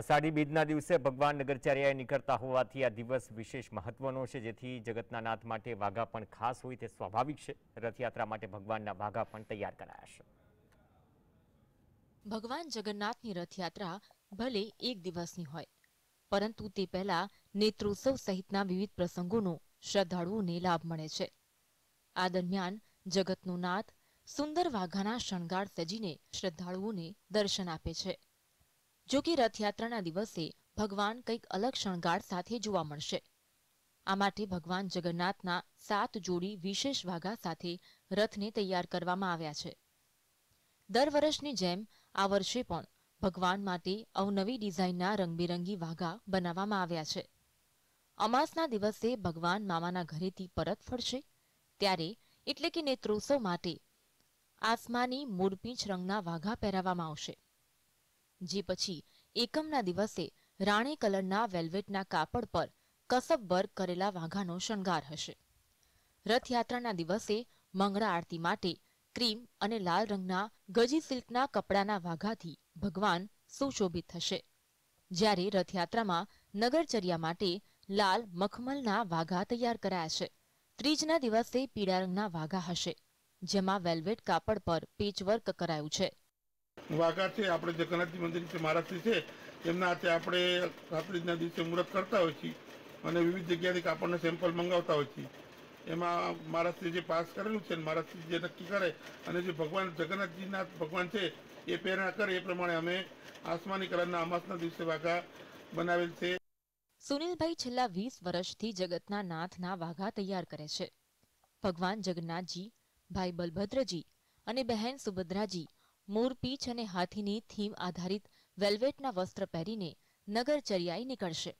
અષાઢી બીજના દિવસે ભગવાન નગરચર્યાએ નીકળતા હોવાથી આ દિવસ વિશેષ મહત્વનો છે જેથી જગતના નાથ માટે વાઘા પણ ખાસ હોય તે સ્વાભાવિક છે રથયાત્રા માટે ભગવાનના વાઘા પણ તૈયાર કરાયા છે ભગવાન જગન્નાથની રથયાત્રા ભલે એક દિવસની હોય પરંતુ તે પહેલા નેત્રોત્સવ સહિતના વિવિધ પ્રસંગોનો શ્રદ્ધાળુઓને લાભ મળે છે આ દરમિયાન જગતનો નાથ સુંદર વાઘાના શણગાર સજીને શ્રદ્ધાળુઓને દર્શન આપે છે જોકે રથયાત્રાના દિવસે ભગવાન કંઈક અલગ શણગાર સાથે જોવા મળશે આ માટે ભગવાન જગન્નાથના સાત જોડી વિશેષ વાઘા સાથે રથને તૈયાર કરવામાં આવ્યા છે દર વર્ષની જેમ આ વર્ષે પણ ભગવાન માટે અવનવી ડિઝાઇનના રંગબેરંગી વાઘા બનાવવામાં આવ્યા છે અમાસના દિવસે ભગવાન મામાના ઘરેથી પરત ફરશે ત્યારે એટલે કે નેત્રોત્સવ માટે આસમાની મોરપીંચ રંગના વાઘા પહેરાવવામાં આવશે જે પછી એકમના દિવસે રાણી કલરના વેલ્વેટના કાપડ પર કસબ વર્ક કરેલા વાઘાનો શણગાર હશે રથયાત્રાના દિવસે મંગળા આરતી માટે ક્રીમ અને લાલ રંગના ગજી સિલ્કના કપડાના વાઘાથી ભગવાન સુશોભિત થશે જ્યારે રથયાત્રામાં નગરચર્યા માટે લાલ મખમલના વાઘા તૈયાર કરાયા છે ત્રીજના દિવસે પીળા રંગના વાઘા હશે જેમાં વેલ્વેટ કાપડ પર પેચવર્ક કરાયું છે વાઘા છે આપણે જગન્નાથજી મંદિર છે મહારાષ્ટ્રી છે એમના હાથે આપણે રાત્રિના દિવસે મુહૂર્ત કરતા હોઈએ છીએ અને વિવિધ જગ્યાથી આપણને સેમ્પલ મંગાવતા હોય છીએ એમાં મહારાષ્ટ્રી જે પાસ કરેલું છે મહારાષ્ટ્રી જે નક્કી કરે અને જે ભગવાન જગન્નાથજીના ભગવાન છે એ પ્રેરણા કરે એ પ્રમાણે અમે આસમાની કલરના અમાસના દિવસે વાઘા બનાવેલ છે સુનિલભાઈ છેલ્લા વીસ વર્ષથી જગતના નાથના વાઘા તૈયાર કરે છે ભગવાન જગન્નાથજી ભાઈ બલભદ્રજી અને બહેન સુભદ્રાજી મોરપીંછ અને હાથીની થીમ આધારિત વેલ્વેટના વસ્ત્ર પહેરીને નગરચર્યાએ નીકળશે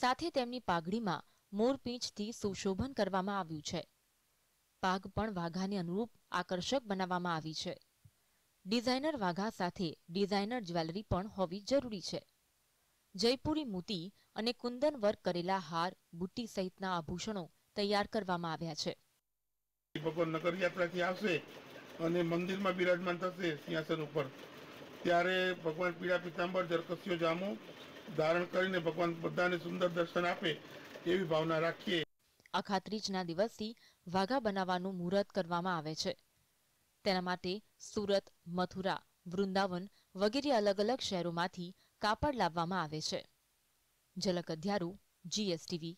સાથે તેમની પાઘડીમાં મોરપીંછથી સુશોભન કરવામાં આવ્યું છે પાઘ પણ વાઘાને અનુરૂપ આકર્ષક બનાવવામાં આવી છે ડિઝાઇનર વાઘા સાથે ડિઝાઇનર જ્વેલરી પણ હોવી જરૂરી છે જયપુરી મોતી અને કુંદન વર્ક કરેલા હાર બુટ્ટી સહિતના આભૂષણો તૈયાર કરવામાં આવ્યા છે અને મંદિરમાં બિરાજમાન થશે સિંહાસન ઉપર ત્યારે ભગવાન પીળા પીતાંબર જરકસ્યો જામો ધારણ કરીને ભગવાન બધાને સુંદર દર્શન આપે એવી ભાવના રાખીએ આ ખાતરીજના દિવસથી વાઘા બનાવવાનું મુહૂર્ત કરવામાં આવે છે તેના માટે સુરત મથુરા વૃંદાવન વગેરે અલગ અલગ શહેરોમાંથી કાપડ લાવવામાં આવે છે ઝલક અધ્યારું જીએસટીવી